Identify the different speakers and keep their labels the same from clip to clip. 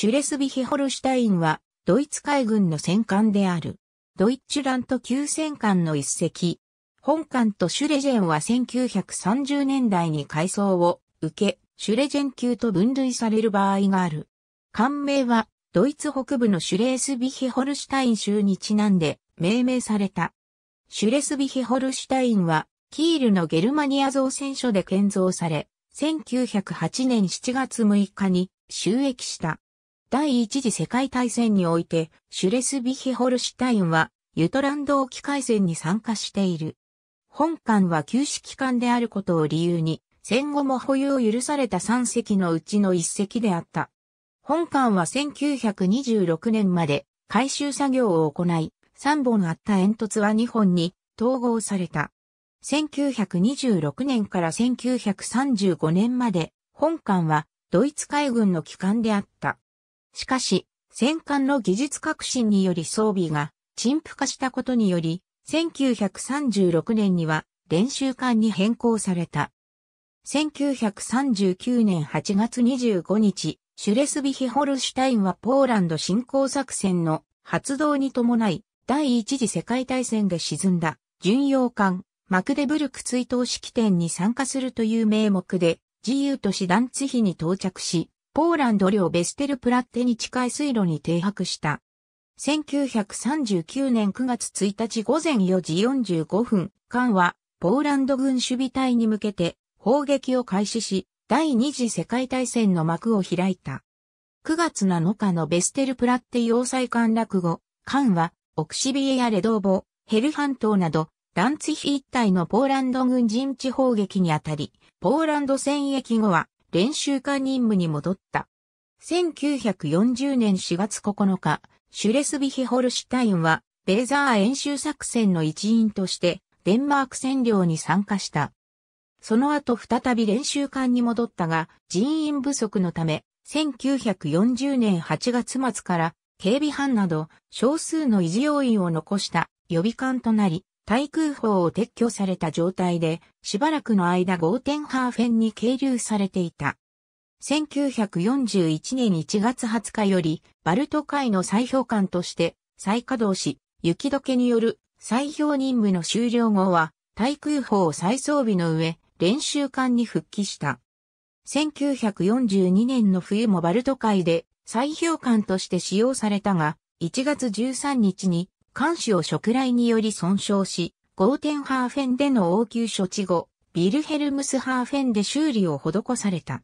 Speaker 1: シュレスビヒホルシュタインは、ドイツ海軍の戦艦である。ドイッチュラント級戦艦の一隻。本艦とシュレジェンは1930年代に改装を受け、シュレジェン級と分類される場合がある。艦名は、ドイツ北部のシュレースビヒホルシュタイン州にちなんで命名された。シュレスビヒホルシュタインは、キールのゲルマニア造船所で建造され、1908年7月6日に収益した。第一次世界大戦において、シュレスビヒホルシュタインは、ユトランド沖海戦に参加している。本艦は旧式艦であることを理由に、戦後も保有を許された3隻のうちの1隻であった。本艦は1926年まで回収作業を行い、3本あった煙突は2本に統合された。1926年から1935年まで本艦はドイツ海軍の機関であった。しかし、戦艦の技術革新により装備が陳腐化したことにより、1936年には練習艦に変更された。1939年8月25日、シュレスビヒホルシュタインはポーランド侵攻作戦の発動に伴い、第一次世界大戦で沈んだ巡洋艦マクデブルク追悼式典に参加するという名目で自由都市団地比に到着し、ポーランド領ベステルプラッテに近い水路に停泊した。1939年9月1日午前4時45分、艦はポーランド軍守備隊に向けて砲撃を開始し、第二次世界大戦の幕を開いた。9月7日のベステルプラッテ要塞艦落後、艦はオクシビエやレドーボ、ヘルハン島など、ランツヒ一帯のポーランド軍陣地砲撃にあたり、ポーランド戦役後は練習官任務に戻った。1940年4月9日、シュレスビヒホルシュタインは、ベーザー演習作戦の一員として、デンマーク占領に参加した。その後再び練習艦に戻ったが、人員不足のため、1940年8月末から、警備班など、少数の維持要員を残した予備艦となり、対空砲を撤去された状態で、しばらくの間ゴーテンハーフェンに係留されていた。1941年1月20日より、バルト海の砕氷艦として再稼働し、雪解けによる砕氷任務の終了後は、対空砲を再装備の上、練習艦に復帰した。1942年の冬もバルト海で砕氷艦として使用されたが、1月13日に監視を食雷により損傷し、ゴーテンハーフェンでの応急処置後、ビルヘルムスハーフェンで修理を施された。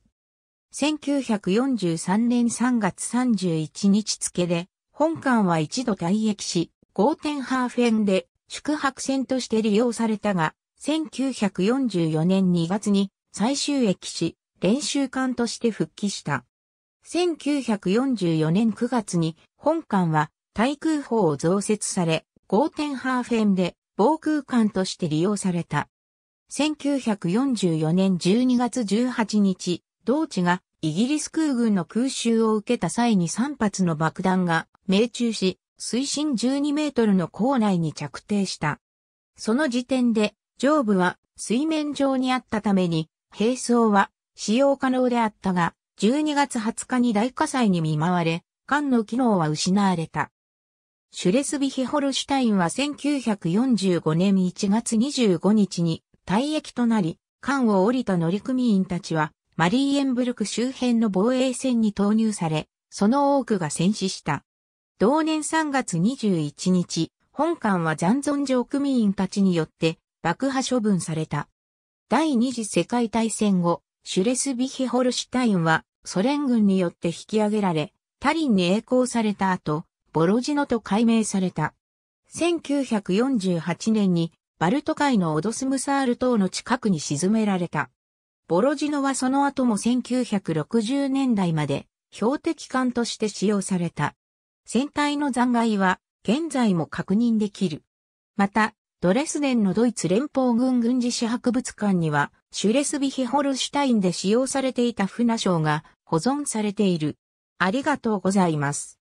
Speaker 1: 1943年3月31日付で、本館は一度退役し、ゴーテンハーフェンで宿泊船として利用されたが、1944年2月に再収益し、練習艦として復帰した。1944年9月に本館は対空砲を増設され、ゴーテンハーフェンで防空間として利用された。1944年12月18日、同地がイギリス空軍の空襲を受けた際に3発の爆弾が命中し、水深12メートルの港内に着底した。その時点で上部は水面上にあったために、並走は使用可能であったが、12月20日に大火災に見舞われ、艦の機能は失われた。シュレスビヒホルシュタインは1945年1月25日に退役となり、艦を降りた乗組員たちは、マリーエンブルク周辺の防衛戦に投入され、その多くが戦死した。同年3月21日、本艦は残存乗組員たちによって爆破処分された。第二次世界大戦後、シュレスビヒホルシュタインはソ連軍によって引き上げられ、タリンに栄光された後、ボロジノと改名された。1948年にバルト海のオドスムサール島の近くに沈められた。ボロジノはその後も1960年代まで標的艦として使用された。船体の残骸は現在も確認できる。また、ドレスデンのドイツ連邦軍軍事史博物館には、シュレスビヒホルシュタインで使用されていた船章が保存されている。ありがとうございます。